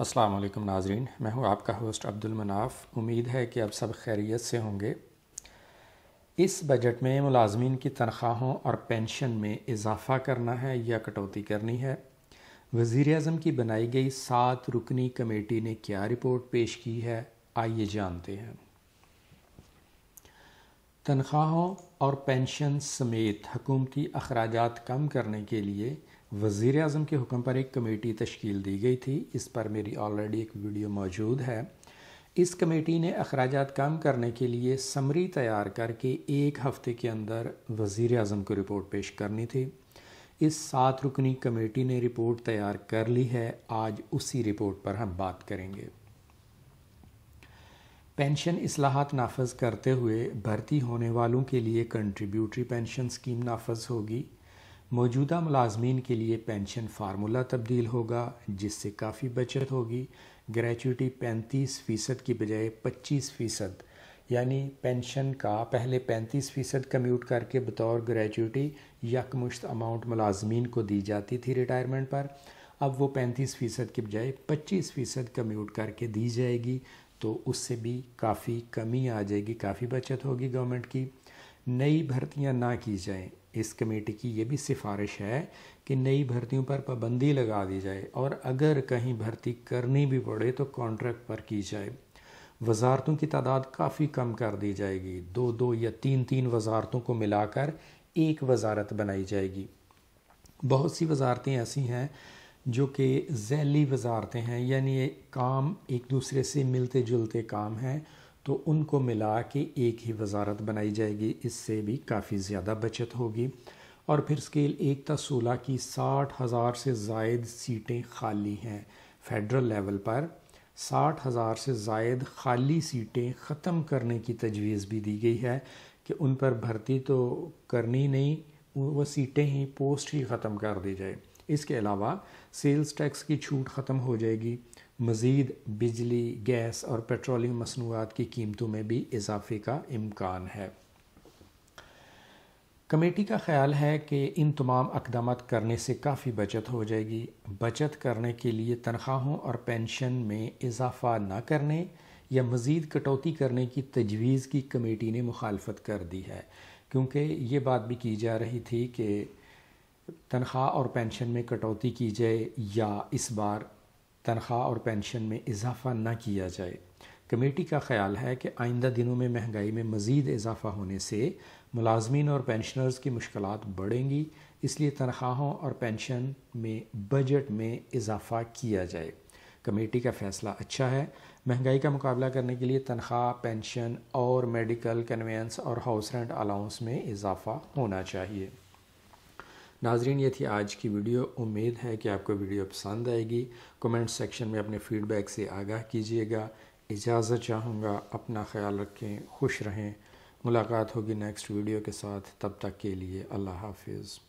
अस्सलाम वालेकुम नाजरीन मैं हूँ आपका होस्ट अब्दुल मनाफ उम्मीद है कि आप सब खैरियत से होंगे इस बजट में मुलाजमीन की तनख्वाहों और पेंशन में इजाफा करना है या कटौती करनी है वज़ी अजम की बनाई गई सात रुकनी कमेटी ने क्या रिपोर्ट पेश की है आइए जानते हैं तनख्वाहों और पेंशन समेत हकूमती अखराज कम करने के लिए वज़ी अजम के हुक्म पर एक कमेटी तश्कील दी गई थी इस पर मेरी ऑलरेडी एक वीडियो मौजूद है इस कमेटी ने अखराज कम करने के लिए समरी तैयार करके एक हफ़्ते के अंदर वज़ी अजम को रिपोर्ट पेश करनी थी इस सात रुकनी कमेटी ने रिपोर्ट तैयार कर ली है आज उसी रिपोर्ट पर हम बात करेंगे पेंशन असलाहत नाफज करते हुए भर्ती होने वालों के लिए कंट्रीब्यूटरी पेंशन स्कीम नाफज होगी मौजूदा मुलाजमीन के लिए पेंशन फार्मूला तब्दील होगा जिससे काफ़ी बचत होगी ग्रेचुटी पैंतीस फ़ीसद की बजाय पच्चीस फ़ीसद यानी पेंशन का पहले पैंतीस फ़ीसद कम्यूट करके बतौर ग्रेचुटी यकमुश्त अमाउंट मुलाजमीन को दी जाती थी रिटायरमेंट पर अब वो पैंतीस फ़ीसद के बजाय पच्चीस फ़ीसद कम्यूट करके दी जाएगी तो उससे भी काफ़ी कमी आ जाएगी काफ़ी बचत होगी गवर्नमेंट की नई भर्तियां ना की जाएं इस कमेटी की ये भी सिफारिश है कि नई भर्तियों पर पाबंदी लगा दी जाए और अगर कहीं भर्ती करनी भी पड़े तो कॉन्ट्रैक्ट पर की जाए वजारतों की तादाद काफ़ी कम कर दी जाएगी दो दो या तीन तीन वजारतों को मिलाकर एक वजारत बनाई जाएगी बहुत सी वजारतें ऐसी हैं जो कि जैली वजारतें हैं यानी ये काम एक दूसरे से मिलते जुलते काम हैं तो उनको मिला के एक ही वजारत बनाई जाएगी इससे भी काफ़ी ज़्यादा बचत होगी और फिर स्केल एक तक सोलह की साठ हज़ार से जायद सीटें खाली हैं फेडरल लेवल पर साठ हज़ार से जायद खाली सीटें ख़त्म करने की तजवीज़ भी दी गई है कि उन पर भर्ती तो करनी नहीं वह सीटें ही पोस्ट ही ख़त्म कर दी जाए इसके अलावा सेल्स टैक्स की छूट ख़त्म हो जाएगी मज़ीद बिजली गैस और पेट्रोलियम मसनूआत की कीमतों में भी इजाफे का इम्कान है कमेटी का ख्याल है कि इन तमाम अकदाम करने से काफ़ी बचत हो जाएगी बचत करने के लिए तनख्वाहों और पेंशन में इजाफा न करने या मज़ीद कटौती करने की तजवीज़ की कमेटी ने मुखालफत कर दी है क्योंकि ये बात भी की जा रही थी कि तनख्वाह और पेंशन में कटौती की जाए या इस बार तनख्वाह और पेंशन में इजाफा न किया जाए कमेटी का ख्याल है कि आइंदा दिनों में महंगाई में मज़ीद इजाफा होने से मुलाजमीन और पेंशनर्स की मुश्किल बढ़ेंगी इसलिए तनख्वाहों और पेंशन में बजट में इजाफा किया जाए कमेटी का फैसला अच्छा है महंगाई का मुकाबला करने के लिए तनख्वाह पेंशन और मेडिकल कन्वेंस और हाउस रेंट अलाउंस में इजाफा होना चाहिए नाजरीन ये थी आज की वीडियो उम्मीद है कि आपको वीडियो पसंद आएगी कमेंट सेक्शन में अपने फीडबैक से आगाह कीजिएगा इजाज़त चाहूँगा अपना ख्याल रखें खुश रहें मुलाकात होगी नेक्स्ट वीडियो के साथ तब तक के लिए अल्लाह हाफिज़